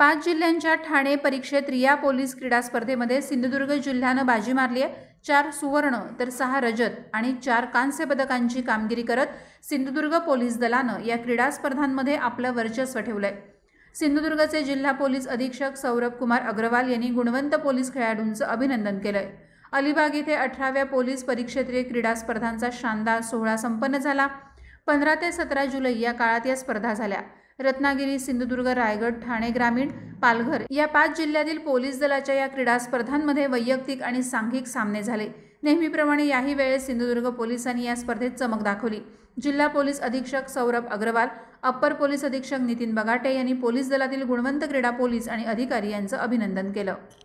पाच जिल्ह्यांच्या ठाणे परीक्षेत रिया पोलीस क्रीडा स्पर्धेमध्ये सिंधुदुर्ग जिल्ह्यानं बाजी मारली आहे चार सुवर्ण तर सहा रजत आणि चार कांस्य पदकांची कामगिरी करत सिंधुदुर्ग पोलीस दलानं या क्रीडा स्पर्धांमध्ये आपलं वर्चस्व ठेवलं आहे सिंधुदुर्गचे जिल्हा पोलीस अधीक्षक सौरभ कुमार अग्रवाल यांनी गुणवंत पोलीस खेळाडूंचं अभिनंदन केलंय अलिबाग इथे अठराव्या पोलीस परिक्षेत्रीय क्रीडा स्पर्धांचा शानदार सोहळा संपन्न झाला पंधरा ते सतरा जुलै या काळात या स्पर्धा झाल्या रत्नागिरी सिंधुदुर्ग रायगड ठाणे ग्रामीण पालघर या पाच जिल्ह्यातील पोलीस दलाच्या या क्रीडा स्पर्धांमध्ये वैयक्तिक आणि सांघिक सामने झाले नेहमीप्रमाणे याही वेळेस सिंधुदुर्ग पोलिसांनी या स्पर्धेत चमक दाखवली जिल्हा पोलीस अधीक्षक सौरभ अग्रवाल अप्पर पोलीस अधीक्षक नितीन बगाटे यांनी पोलीस दलातील गुणवंत क्रीडा पोलीस आणि अधिकारी यांचं अभिनंदन केलं